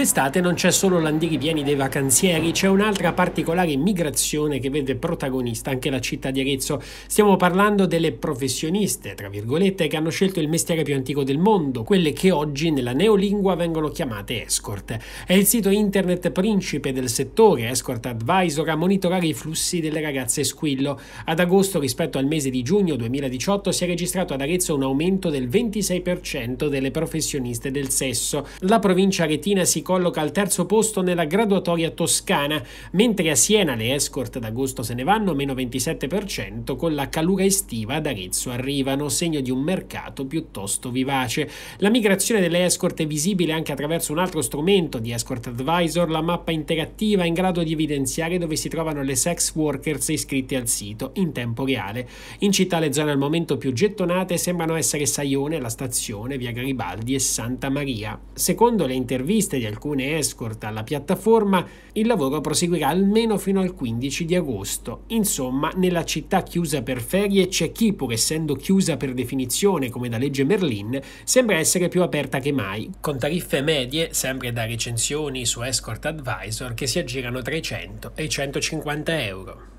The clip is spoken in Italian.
D'estate non c'è solo l'andirivieni dei vacanzieri, c'è un'altra particolare migrazione che vede protagonista anche la città di Arezzo. Stiamo parlando delle professioniste, tra virgolette, che hanno scelto il mestiere più antico del mondo, quelle che oggi nella neolingua vengono chiamate escort. È il sito internet principe del settore, Escort Advisor, a monitorare i flussi delle ragazze squillo. Ad agosto rispetto al mese di giugno 2018 si è registrato ad Arezzo un aumento del 26% delle professioniste del sesso. La provincia aretina si colloca al terzo posto nella graduatoria toscana, mentre a Siena le escort ad agosto se ne vanno meno 27%, con la calura estiva ad Arezzo arrivano, segno di un mercato piuttosto vivace. La migrazione delle escort è visibile anche attraverso un altro strumento di Escort Advisor, la mappa interattiva in grado di evidenziare dove si trovano le sex workers iscritte al sito in tempo reale. In città le zone al momento più gettonate sembrano essere Saione, la stazione, via Garibaldi e Santa Maria. Secondo le interviste di alcuni alcune escort alla piattaforma, il lavoro proseguirà almeno fino al 15 di agosto. Insomma, nella città chiusa per ferie c'è chi, pur essendo chiusa per definizione come da legge Merlin, sembra essere più aperta che mai, con tariffe medie, sempre da recensioni su Escort Advisor, che si aggirano tra i 100 e i 150 euro.